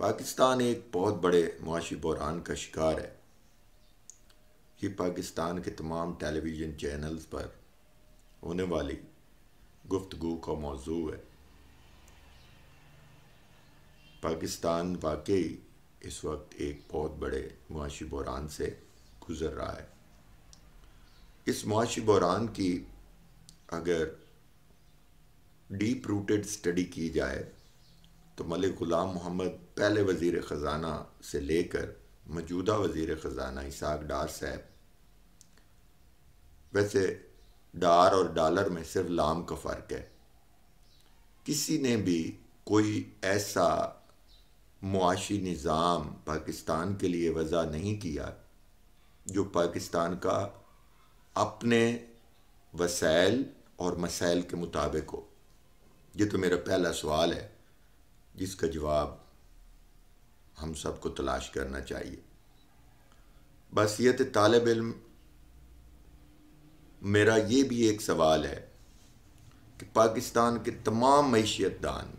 पाकिस्तान एक बहुत बड़े मुआशी बहरान का शिकार है कि पाकिस्तान के तमाम टेलीविज़न चैनल्स पर होने वाली गुफ्तगु का मौजू है पाकिस्तान वाकई इस वक्त एक बहुत बड़े मुआशी बहरान से गुज़र रहा है इस मुआशी बहरान की अगर डीप रूटेड स्टडी की जाए तो मलिक ग़ुलाम मोहम्मद पहले वज़ी ख़जाना से लेकर मौजूदा वज़ी ख़जाना इसाक डार साहब वैसे डार और डॉलर में सिर्फ लाम का फ़र्क है किसी ने भी कोई ऐसा मुआशी निज़ाम पाकिस्तान के लिए वज़ा नहीं किया जो पाकिस्तान का अपने वसैल और मसाइल के मुताबिक हो ये तो मेरा पहला सवाल है जिसका जवाब हम सबको तलाश करना चाहिए बसीत तो तालब इल्म मेरा ये भी एक सवाल है कि पाकिस्तान के तमाम मीशत दान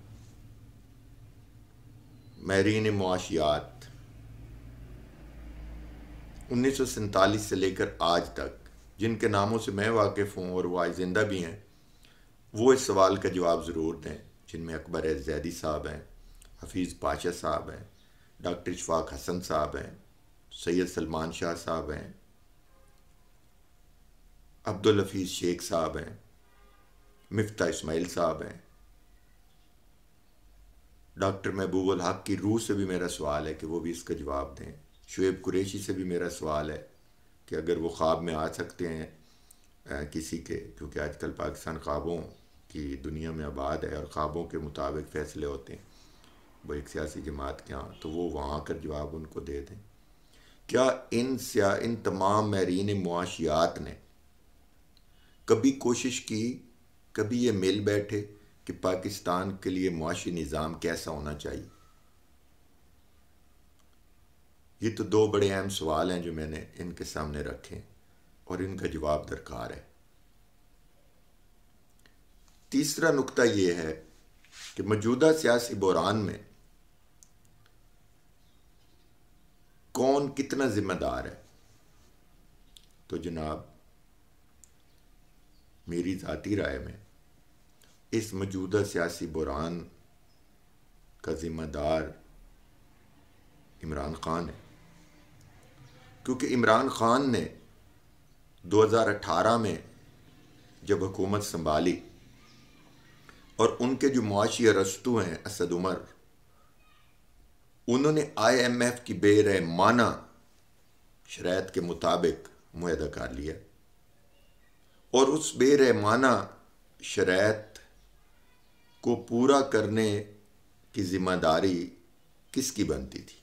महरीन मुआशियात उन्नीस सौ सैंतालीस से लेकर आज तक जिनके नामों से मैं वाकिफ़ हूँ और वो आज ज़िंदा भी हैं वो इस सवाल का जवाब ज़रूर दें जिनमें अकबर जैदी साहब हैं हफीज़ पाशा साहब हैं डॉक्टर इशफाक हसन साहब हैं सैयद सलमान शाह साहब हैं अब्दुल हफीज़ शेख साहब हैं मिफ्ता इसमाइल साहब हैं डॉक्टर महबूब हक की रूह से भी मेरा सवाल है कि वो भी इसका जवाब दें शुएब कुरेशी से भी मेरा सवाल है कि अगर वो ख्वाब में आ सकते हैं किसी के क्योंकि आजकल पाकिस्तान ख्वाबों कि दुनिया में आबाद है और ख्वाबों के मुताबिक फ़ैसले होते हैं वो एक सियासी जमात के यहाँ तो वो वहाँ कर जवाब उनको दे दें क्या इन सिया इन तमाम महरीन मुआशियात ने कभी कोशिश की कभी ये मिल बैठे कि पाकिस्तान के लिए मुआशी निज़ाम कैसा होना चाहिए ये तो दो बड़े अहम सवाल हैं जो मैंने इनके सामने रखे और इनका जवाब दरकार है तीसरा नुकता ये है कि मौजूदा सियासी बहरान में कौन कितना ज़िम्मेदार है तो जनाब मेरी ज़ाती राय में इस मौजूदा सियासी बहरान का ज़िम्मेदार इमरान ख़ान है क्योंकि इमरान ख़ान ने 2018 में जब हुकूमत संभाली और उनके जो मुआशी रस्तु हैं असद उमर उन्होंने आईएमएफ की बेरह माना शरात के मुताबिक मुहदा कर लिया और उस बेरहमाना शरात को पूरा करने की जिम्मेदारी किसकी बनती थी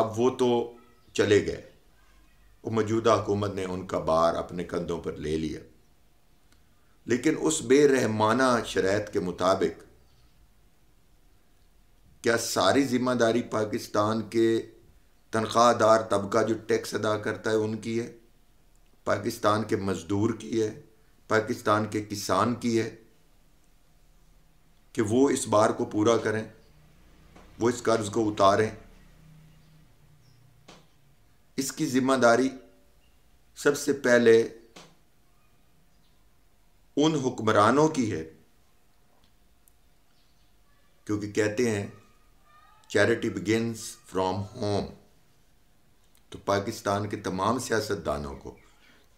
अब वो तो चले गए और मौजूदा हुकूमत ने उनका बार अपने कंधों पर ले लिया लेकिन उस बेरहमाना शरात के मुताबिक क्या सारी जिम्मेदारी पाकिस्तान के तनख्वाहदार तबका जो टैक्स अदा करता है उनकी है पाकिस्तान के मज़दूर की है पाकिस्तान के किसान की है कि वो इस बार को पूरा करें वो इस कर्ज़ को उतारें इसकी ज़िम्मेदारी सबसे पहले उन हुक्मरानों की है क्योंकि कहते हैं चैरिटी बिगिनस फ्रॉम होम तो पाकिस्तान के तमाम सियासतदानों को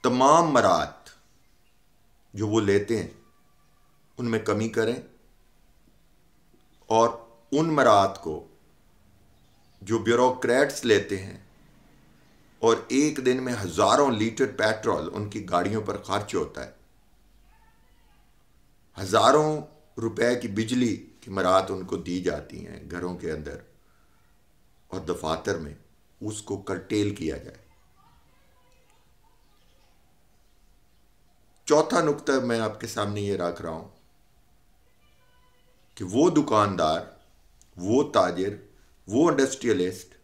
तमाम मरात जो वो लेते हैं उनमें कमी करें और उन मरात को जो ब्यूरोक्रेट्स लेते हैं और एक दिन में हज़ारों लीटर पेट्रोल उनकी गाड़ियों पर खर्च होता है हज़ारों रुपए की बिजली की मरात उनको दी जाती हैं घरों के अंदर और दफातर में उसको करटेल किया जाए चौथा नुकता मैं आपके सामने ये रख रहा हूं कि वो दुकानदार वो ताजिर वो इंडस्ट्रियलिस्ट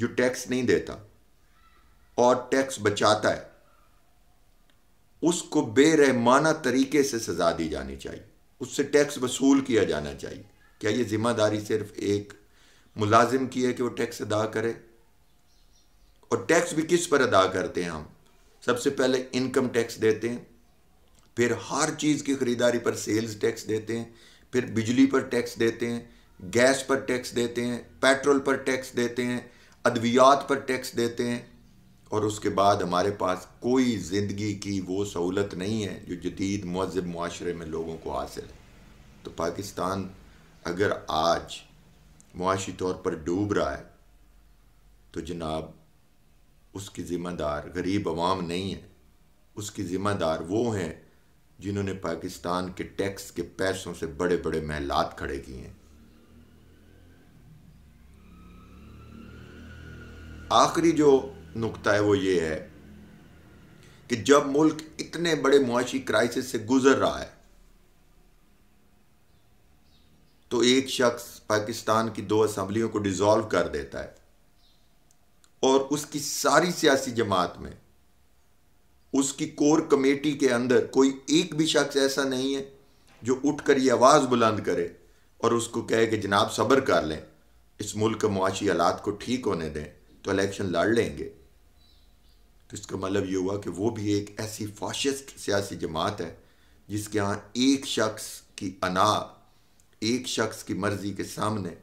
जो टैक्स नहीं देता और टैक्स बचाता है उसको बेरहमाना तरीके से सजा दी जानी चाहिए उससे टैक्स वसूल किया जाना चाहिए क्या ये जिम्मेदारी सिर्फ एक मुलाजिम की है कि वो टैक्स अदा करे और टैक्स भी किस पर अदा करते हैं हम सबसे पहले इनकम टैक्स देते हैं फिर हर चीज़ की ख़रीदारी पर सेल्स टैक्स देते हैं फिर बिजली पर टैक्स देते हैं गैस पर टैक्स देते हैं पेट्रोल पर टैक्स देते हैं अद्वियात पर टैक्स देते हैं और उसके बाद हमारे पास कोई ज़िंदगी की वो सहूलत नहीं है जो जदीद महजब माशरे में लोगों को हासिल है तो पाकिस्तान अगर आज मुआशी तौर पर डूब रहा है तो जनाब उसकी ज़िम्मेदार गरीब आवाम नहीं है उसकी ज़िम्मेदार वो हैं जिन्होंने पाकिस्तान के टैक्स के पैसों से बड़े बड़े महलात खड़े किए हैं आखिरी जो नुकता है वो ये है कि जब मुल्क इतने बड़े मुआशी क्राइसिस से गुजर रहा है तो एक शख्स पाकिस्तान की दो असम्बलियों को डिज़ोल्व कर देता है और उसकी सारी सियासी जमात में उसकी कोर कमेटी के अंदर कोई एक भी शख्स ऐसा नहीं है जो उठकर ये आवाज़ बुलंद करे और उसको कहे कि जनाब सब्र कर लें इस मुल्क के मुआशी हालात को ठीक होने दें तो इलेक्शन लड़ लेंगे तो इसका मतलब ये हुआ कि वो भी एक ऐसी फाशिस्ट सियासी जमात है जिसके यहाँ एक शख्स की अना एक शख्स की मर्जी के सामने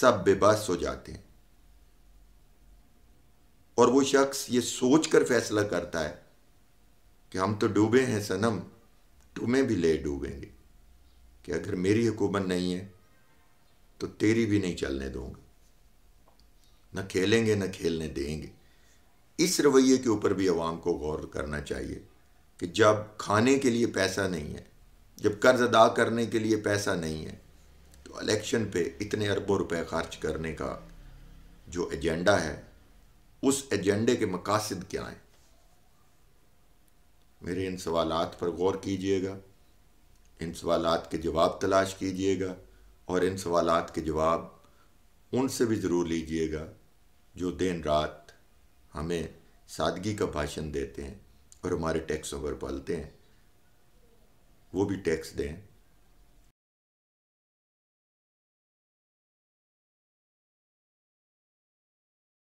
सब बेबस हो जाते हैं और वो शख्स ये सोच कर फैसला करता है कि हम तो डूबे हैं सनम तुम्हें भी ले डूबेंगे कि अगर मेरी हुकूमत नहीं है तो तेरी भी नहीं चलने दूंगा न खेलेंगे न खेलने देंगे इस रवैये के ऊपर भी आवाम को गौर करना चाहिए कि जब खाने के लिए पैसा नहीं है जब कर्ज अदा करने के लिए पैसा नहीं है तो इलेक्शन पे इतने अरबों रुपए खर्च करने का जो एजेंडा है उस एजेंडे के मकासद क्या हैं मेरे इन सवालात पर गौर कीजिएगा इन सवालात के जवाब तलाश कीजिएगा और इन सवालात के जवाब उनसे भी ज़रूर लीजिएगा जो दिन रात हमें सादगी का भाषण देते हैं और हमारे टैक्सों पर पालते हैं वो भी टैक्स दें